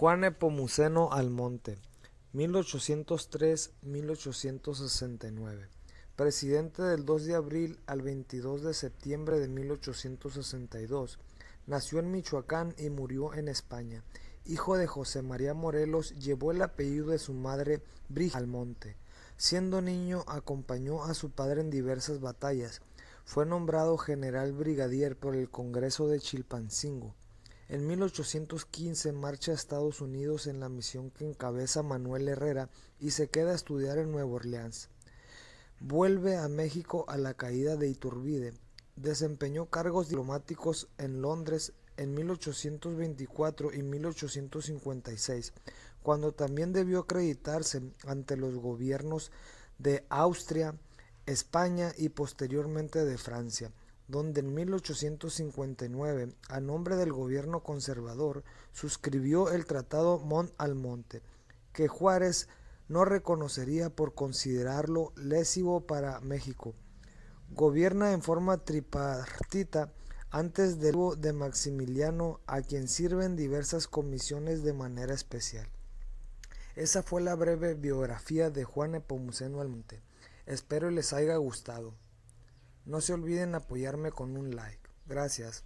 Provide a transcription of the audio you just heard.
Juan Epomuceno Almonte, 1803-1869, presidente del 2 de abril al 22 de septiembre de 1862, nació en Michoacán y murió en España. Hijo de José María Morelos, llevó el apellido de su madre Brígida Almonte. Siendo niño, acompañó a su padre en diversas batallas. Fue nombrado general brigadier por el Congreso de Chilpancingo. En 1815 marcha a Estados Unidos en la misión que encabeza Manuel Herrera y se queda a estudiar en Nueva Orleans. Vuelve a México a la caída de Iturbide. Desempeñó cargos diplomáticos en Londres en 1824 y 1856, cuando también debió acreditarse ante los gobiernos de Austria, España y posteriormente de Francia donde en 1859, a nombre del gobierno conservador, suscribió el Tratado Mont Almonte, que Juárez no reconocería por considerarlo lesivo para México. Gobierna en forma tripartita antes del de Maximiliano, a quien sirven diversas comisiones de manera especial. Esa fue la breve biografía de Juan Epomuceno Almonte. Espero les haya gustado. No se olviden apoyarme con un like. Gracias.